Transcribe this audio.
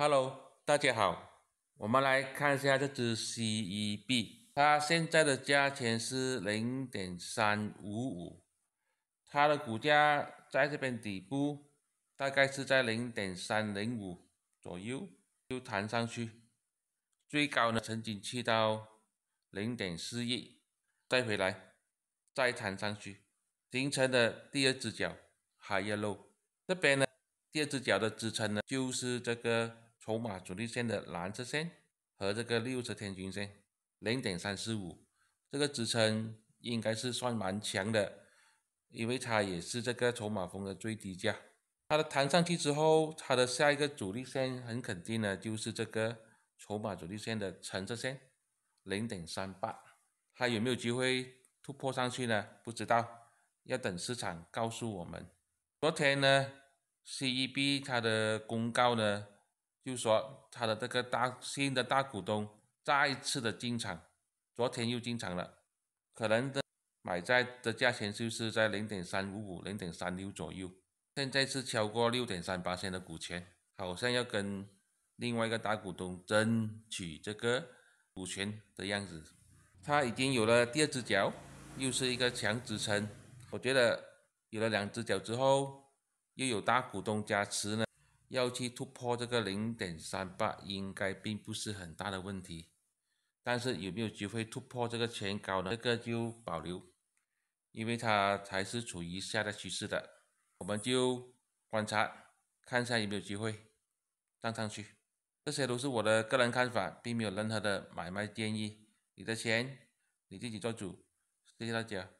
Hello，大家好，我们来看一下这只 CEB，它现在的价钱是零点三五五，它的股价在这边底部，大概是在零点三零五左右，又弹上去，最高呢曾经去到零点四一，再回来，再弹上去，形成的第二只脚 High Low，这边呢第二只脚的支撑呢就是这个。筹码主力线的蓝色线和这个六十天均线零点三四五，这个支撑应该是算蛮强的，因为它也是这个筹码峰的最低价。它的弹上去之后，它的下一个主力线很肯定呢，就是这个筹码主力线的橙色线零点三八。它有没有机会突破上去呢？不知道，要等市场告诉我们。昨天呢，CEB 它的公告呢。就说他的这个大新的大股东再次的进场，昨天又进场了，可能的买在的价钱就是在零点三五五、零点三六左右，现在是超过六点三八千的股权，好像要跟另外一个大股东争取这个股权的样子。他已经有了第二只脚，又是一个强支撑。我觉得有了两只脚之后，又有大股东加持呢。要去突破这个零点三八，应该并不是很大的问题，但是有没有机会突破这个前高呢？这个就保留，因为它还是处于下跌趋势的，我们就观察，看一下有没有机会站上去。这些都是我的个人看法，并没有任何的买卖建议。你的钱你自己做主。谢谢大家。